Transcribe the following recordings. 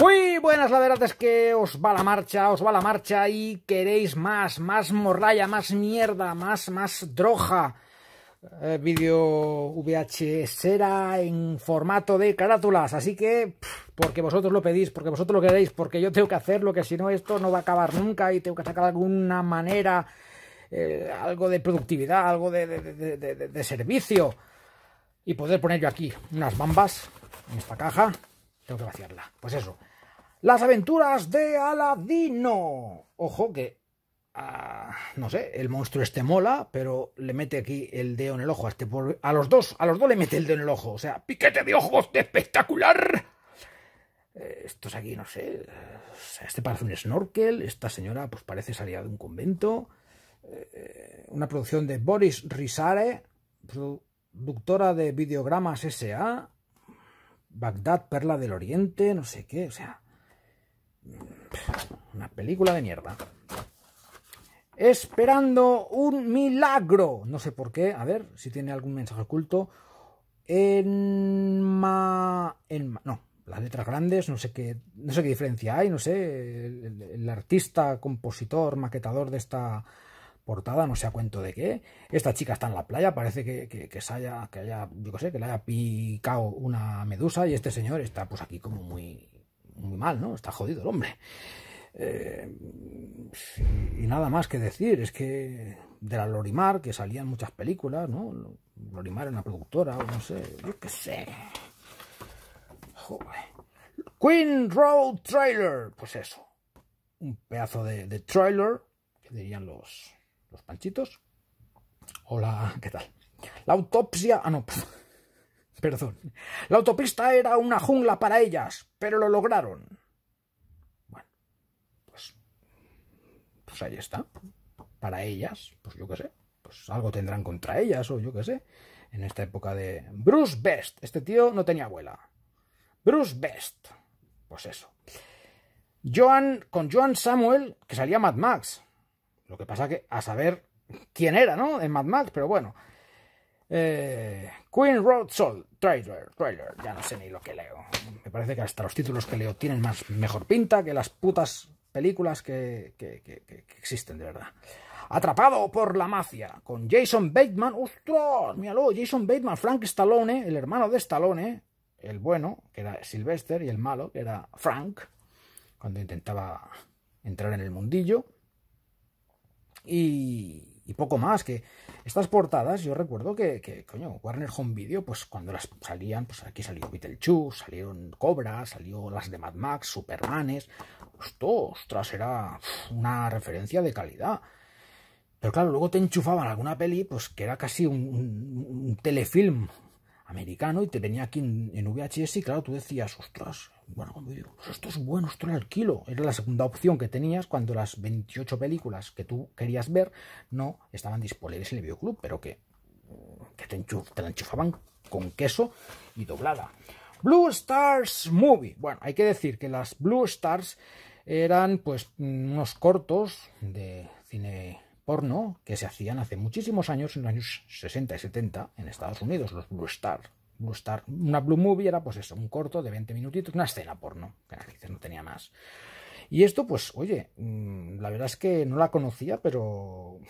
Muy buenas, la verdad es que os va la marcha, os va la marcha y queréis más, más morralla, más mierda, más, más droja. Eh, vídeo VHS era en formato de carátulas, así que porque vosotros lo pedís, porque vosotros lo queréis, porque yo tengo que hacerlo, que si no esto no va a acabar nunca y tengo que sacar de alguna manera eh, algo de productividad, algo de servicio y poder poner yo aquí unas bambas en esta caja, tengo que vaciarla. Pues eso. Las aventuras de Aladino. Ojo que... Ah, no sé, el monstruo este mola, pero le mete aquí el dedo en el ojo. A, este a los dos, a los dos le mete el dedo en el ojo. O sea, piquete de ojos de espectacular. Eh, esto estos aquí, no sé. Este parece un snorkel. Esta señora, pues parece salida de un convento. Eh, una producción de Boris Risare, productora de videogramas SA. Bagdad, Perla del Oriente, no sé qué, o sea. Una película de mierda. Esperando un milagro. No sé por qué. A ver si tiene algún mensaje oculto. En ma. En No, las letras grandes, no sé qué, no sé qué diferencia hay, no sé, el, artista, compositor, maquetador de esta portada, no sé a cuento de qué. Esta chica está en la playa, parece que, que, se haya, que haya, yo sé, que le haya picado una medusa y este señor está pues aquí como muy muy mal, ¿no? Está jodido el hombre. Eh, y nada más que decir, es que de la Lorimar, que salían muchas películas, ¿no? Lorimar era una productora, no sé, yo qué sé. Joder. Queen Road Trailer, pues eso. Un pedazo de, de trailer, que dirían los, los panchitos. Hola, ¿qué tal? La autopsia. Ah, no, Perdón. La autopista era una jungla para ellas, pero lo lograron. Bueno, pues, pues, ahí está. Para ellas, pues yo qué sé. Pues algo tendrán contra ellas o yo qué sé. En esta época de... Bruce Best. Este tío no tenía abuela. Bruce Best. Pues eso. con Joan Samuel, que salía Mad Max. Lo que pasa que a saber quién era, ¿no? En Mad Max, pero bueno. Eh, Queen Road Soul, trailer, trailer, ya no sé ni lo que leo. Me parece que hasta los títulos que leo tienen más mejor pinta que las putas películas que, existen, de verdad. Atrapado por la mafia, con Jason Bateman, ¡ostras! Míralo, Jason Bateman, Frank Stallone, el hermano de Stallone, el bueno, que era Sylvester, y el malo, que era Frank, cuando intentaba entrar en el mundillo. Y, y poco más. Que estas portadas, yo recuerdo que, coño, Warner Home Video, pues cuando las salían, pues aquí salió Beetlejuice, salieron Cobra, salió las de Mad Max, Supermanes. ostras, era una referencia de calidad. Pero claro, luego te enchufaban alguna peli, pues que era casi un, telefilm americano y te venía aquí en, en, VHS y claro, tú decías, ostras, bueno, cuando digo, pues esto es bueno, esto era el kilo. Era la segunda opción que tenías cuando las 28 películas que tú querías ver no estaban disponibles en el videoclub, pero que, te, la enchufaban con queso y doblada. Blue Stars Movie. Bueno, hay que decir que las Blue Stars eran pues unos cortos de cine porno que se hacían hace muchísimos años, en los años 60 y 70, en Estados Unidos, los Blue Stars. Una Blue Movie era pues eso, un corto de 20 minutitos, una escena porno, que no tenía más. Y esto, pues, oye, mm, la verdad es que no la conocía, pero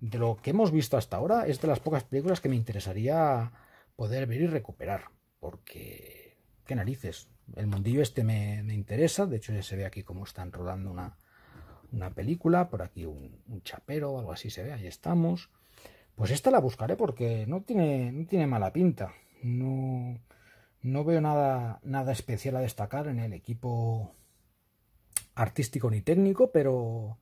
de lo que hemos visto hasta ahora es de las pocas películas que me interesaría poder ver y recuperar, porque qué narices. El mundillo este me, interesa, de hecho ya se ve aquí cómo están rodando una, una película, por aquí un, chapero o algo así se ve, ahí estamos. Pues esta la buscaré porque no tiene, no tiene mala pinta. No, veo nada, nada especial a destacar en el equipo artístico ni técnico, pero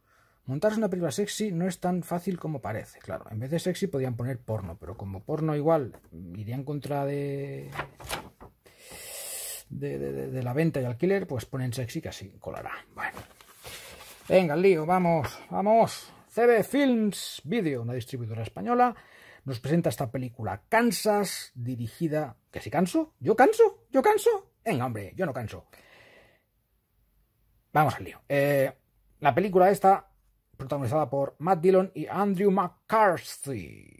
montarse una película sexy no es tan fácil como parece. Claro, en vez de sexy podían poner porno, pero como porno igual iría en contra de de, la venta y alquiler, pues ponen sexy que así colará. Bueno, venga, el lío, vamos, vamos. CB Films Video, una distribuidora española nos presenta esta película Kansas, dirigida... ¿Que si canso? ¿Yo canso? ¿Yo canso? en hombre, yo no canso. Vamos al lío. Eh, la película está protagonizada por Matt Dillon y Andrew McCarthy.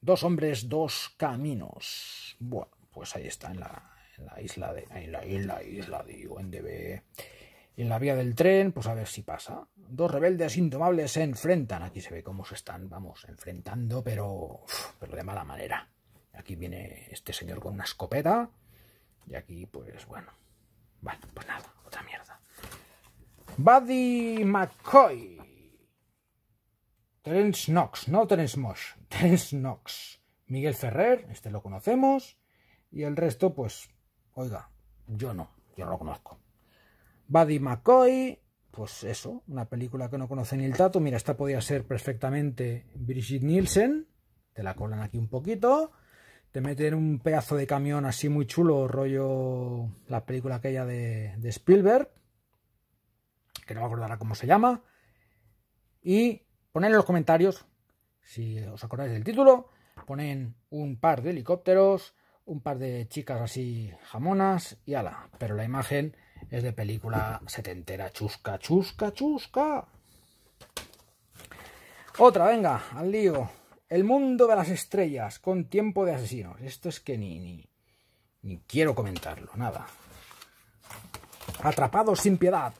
Dos hombres, dos caminos. Bueno, pues ahí está, en la, isla de... En la isla, isla de UNDB. Y en la vía del tren, pues a ver si pasa. Dos rebeldes indomables se enfrentan. Aquí se ve cómo se están, vamos, enfrentando, pero, pero de mala manera. Aquí viene este señor con una escopeta. Y aquí, pues bueno. Vale, pues nada, otra mierda. Buddy McCoy. Terence Knox, no Terence Mosh, Terence Knox. Miguel Ferrer, este lo conocemos. Y el resto, pues, oiga, yo no, yo no lo conozco. Buddy McCoy, pues eso, una película que no conoce ni el tato. Mira, esta podía ser perfectamente Brigitte Nielsen, te la colan aquí un poquito. Te meten un pedazo de camión así muy chulo, rollo la película aquella de, de Spielberg, que no me acordará cómo se llama. Y ponen en los comentarios, si os acordáis del título, ponen un par de helicópteros, un par de chicas así jamonas y ala. Pero la imagen es de película setentera, chusca, chusca, chusca. Otra, venga, al lío. El mundo de las estrellas con tiempo de asesinos. Esto es que ni, ni, quiero comentarlo, nada. Atrapados sin piedad.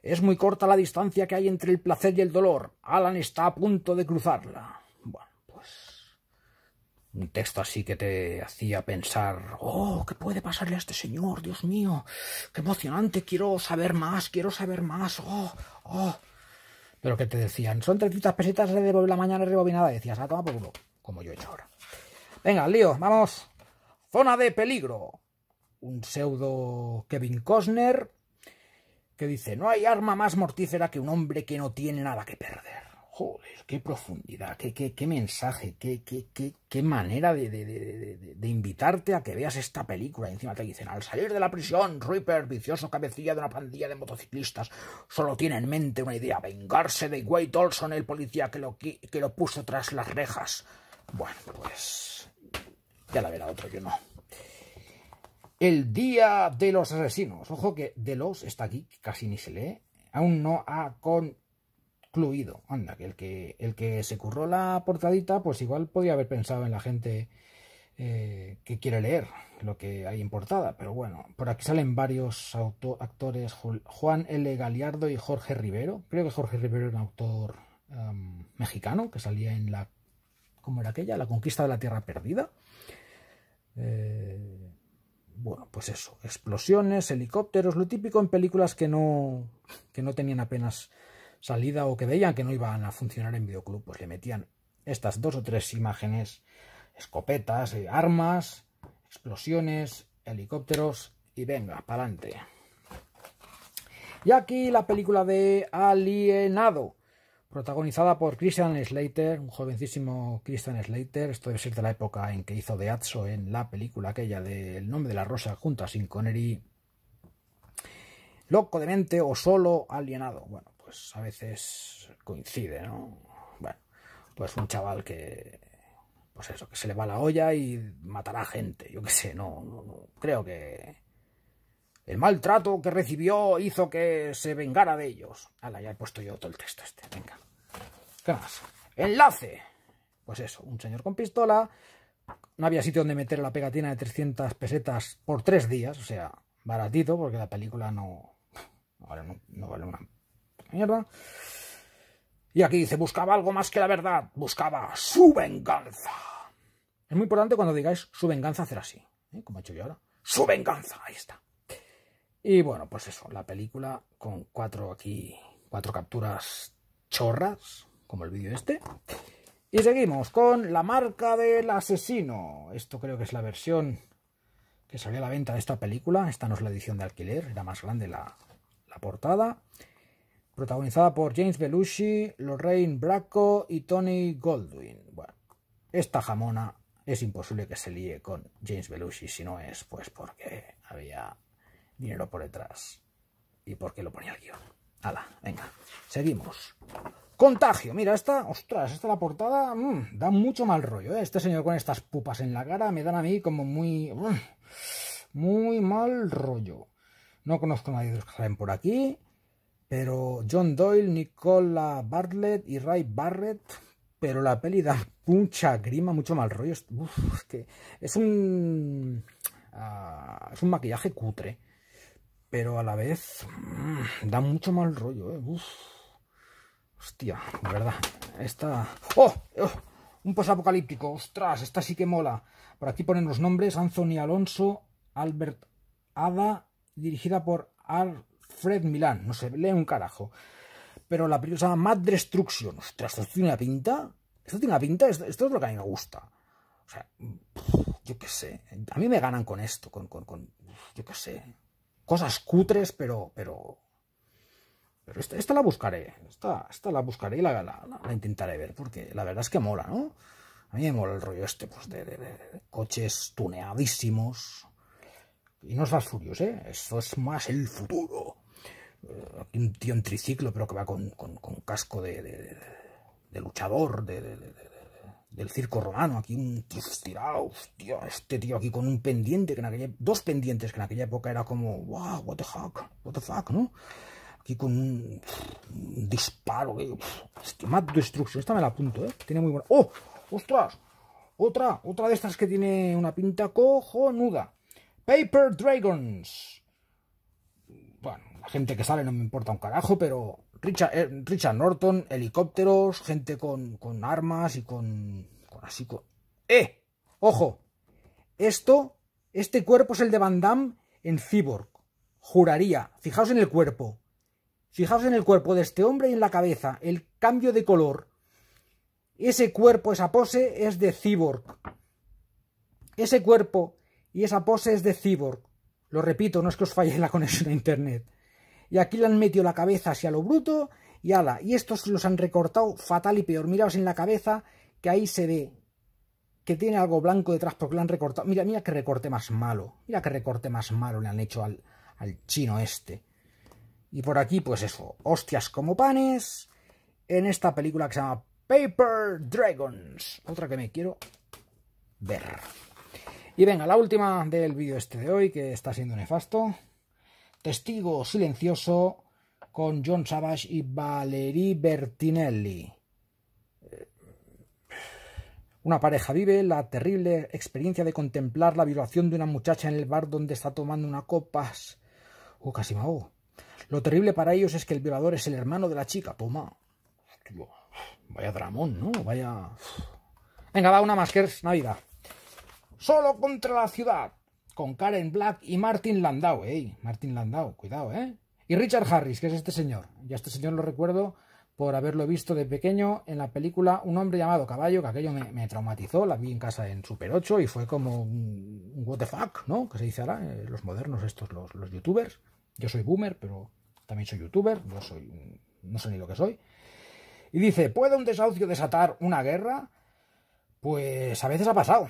Es muy corta la distancia que hay entre el placer y el dolor. Alan está a punto de cruzarla un texto así que te hacía pensar, oh, ¿qué puede pasarle a este señor? Dios mío, qué emocionante, quiero saber más, quiero saber más, oh, oh. Pero que te decían, son 300 pesetas de la mañana rebobinada, decías, ah, toma por uno, como yo he hecho ahora. Venga, lío, vamos. Zona de peligro. Un pseudo Kevin Costner que dice, no hay arma más mortífera que un hombre que no tiene nada que perder. Joder, qué profundidad, qué, qué, mensaje, qué, qué manera de, invitarte a que veas esta película. encima te dicen, al salir de la prisión, Reaper, vicioso cabecilla de una pandilla de motociclistas, solo tiene en mente una idea, vengarse de Wade Olson, el policía que lo, que lo puso tras las rejas. Bueno, pues ya la verá otro, yo no. El día de los asesinos. Ojo que de los está aquí, casi ni se lee. Aún no ha con Anda, que el que, el que se curró la portadita, pues igual podía haber pensado en la gente eh, que quiere leer lo que hay en portada. Pero bueno, por aquí salen varios actores, Juan L. Galiardo y Jorge Rivero. Creo que Jorge Rivero era un autor mexicano que salía en la... ¿Cómo era aquella? La conquista de la Tierra Perdida. Eh, bueno, pues eso, explosiones, helicópteros, lo típico en películas que no, que no tenían apenas salida o que veían que no iban a funcionar en videoclub, pues le metían estas dos o tres imágenes, escopetas, eh, armas, explosiones, helicópteros y venga, para adelante. Y aquí la película de Alienado, protagonizada por Christian Slater, un jovencísimo Christian Slater, esto debe ser de la época en que hizo de Atso en la película aquella del nombre de la rosa junto a Sin Connery. Loco de mente o solo alienado. Bueno, pues, a veces coincide, ¿no? Bueno, pues un chaval que, pues eso, que se le va la olla y matará gente, yo qué sé, no, no, no, creo que el maltrato que recibió hizo que se vengara de ellos. Hala, ya he puesto yo todo el texto este, venga. ¿Qué más? Enlace. Pues eso, un señor con pistola, no había sitio donde meter la pegatina de 300 pesetas por tres días, o sea, baratito, porque la película no, ahora no vale una y aquí dice, buscaba algo más que la verdad, buscaba su venganza. Es muy importante cuando digáis su venganza hacer así, ¿eh? como he hecho yo ahora. Su venganza, ahí está. Y bueno, pues eso, la película con cuatro aquí, cuatro capturas chorras, como el vídeo este. Y seguimos con La marca del asesino. Esto creo que es la versión que salió a la venta de esta película. Esta no es la edición de alquiler, era más grande la, la portada protagonizada por James Belushi, Lorraine Bracco y Tony Goldwyn. Bueno, esta jamona es imposible que se líe con James Belushi, si no es pues porque había dinero por detrás y porque lo ponía el guión. Hala, venga, seguimos. Contagio, mira, esta, ostras, esta la portada mm, da mucho mal rollo, ¿eh? Este señor con estas pupas en la cara me dan a mí como muy... Mm, muy mal rollo. No conozco a nadie de los que salen por aquí. Pero John Doyle, Nicola Bartlett y Ray Barrett. Pero la peli da mucha grima, mucho mal rollo. es que es un. Ah, es un maquillaje cutre. Pero a la vez. Mm, da mucho mal rollo, eh, Uf. Hostia, de verdad. Esta. Oh, ¡Oh! Un posapocalíptico. ¡Ostras! Esta sí que mola. Por aquí ponen los nombres: Anthony Alonso, Albert Ada, dirigida por Ar Fred Milán, no se lee un carajo. Pero la película se llama Mad Destruction. Ostras, esto tiene una pinta. Esto tiene una pinta, esto, es lo que a mí me gusta. O sea, yo qué sé. A mí me ganan con esto, con, yo qué sé. Cosas cutres, pero, pero, pero esta, la buscaré. Esta, esta la buscaré y la, la, intentaré ver, porque la verdad es que mola, ¿no? A mí me mola el rollo este, pues, de, coches tuneadísimos. Y no es furioso ¿eh? Esto es más el futuro un tío en triciclo, pero que va con, con, casco de, de, luchador, del circo romano, aquí un tío hostia, este tío aquí con un pendiente, que en aquella, dos pendientes, que en aquella época era como, wow, what the fuck, what the fuck, ¿no? Aquí con un, disparo, eh, Mad Destruction, esta me la apunto, ¿eh? Tiene muy buena... ¡Oh! ¡Ostras! Otra, otra de estas que tiene una pinta cojonuda. Paper Dragons gente que sale no me importa un carajo, pero Richard, eh, Norton, helicópteros, gente con, con armas y con, así ¡Eh! ¡Ojo! Esto, este cuerpo es el de Van Damme en Cyborg. Juraría. Fijaos en el cuerpo. Fijaos en el cuerpo de este hombre y en la cabeza. El cambio de color. Ese cuerpo, esa pose es de Cyborg. Ese cuerpo y esa pose es de Cyborg. Lo repito, no es que os falle la conexión a internet. Y aquí le han metido la cabeza hacia lo bruto y ala. Y estos los han recortado fatal y peor. Miraos en la cabeza que ahí se ve que tiene algo blanco detrás porque lo han recortado. Mira, mira que recorte más malo. Mira que recorte más malo le han hecho al, al chino este. Y por aquí, pues eso, hostias como panes. En esta película que se llama Paper Dragons. Otra que me quiero ver. Y venga, la última del vídeo este de hoy, que está siendo nefasto. Testigo silencioso con John Savage y Valerie Bertinelli. Eh, una pareja vive la terrible experiencia de contemplar la violación de una muchacha en el bar donde está tomando una copas. Oh, casi Lo terrible para ellos es que el violador es el hermano de la chica. Toma. Vaya dramón, ¿no? Vaya. Venga, va una más que es Navidad. Solo contra la ciudad con Karen Black y Martin Landau. eh, Martin Landau, cuidado, ¿eh? Y Richard Harris, que es este señor. Ya este señor lo recuerdo por haberlo visto de pequeño en la película Un hombre llamado Caballo, que aquello me, traumatizó, la vi en casa en Super 8 y fue como un, WTF, what the fuck, ¿no? Que se dice ahora, eh, los modernos estos, los, los, youtubers. Yo soy boomer, pero también soy youtuber, no soy, no sé ni lo que soy. Y dice, ¿puede un desahucio desatar una guerra? Pues a veces ha pasado.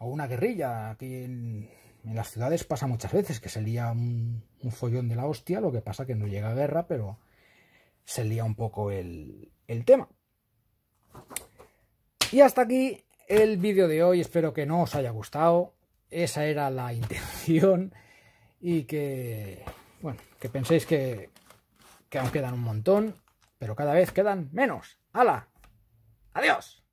O una guerrilla aquí en, en las ciudades pasa muchas veces que se lía un, follón de la hostia, lo que pasa que no llega a guerra, pero se lía un poco el, tema. Y hasta aquí el vídeo de hoy, espero que no os haya gustado, esa era la intención y que, bueno, que penséis que, que aún quedan un montón, pero cada vez quedan menos. ¡Hala! ¡Adiós!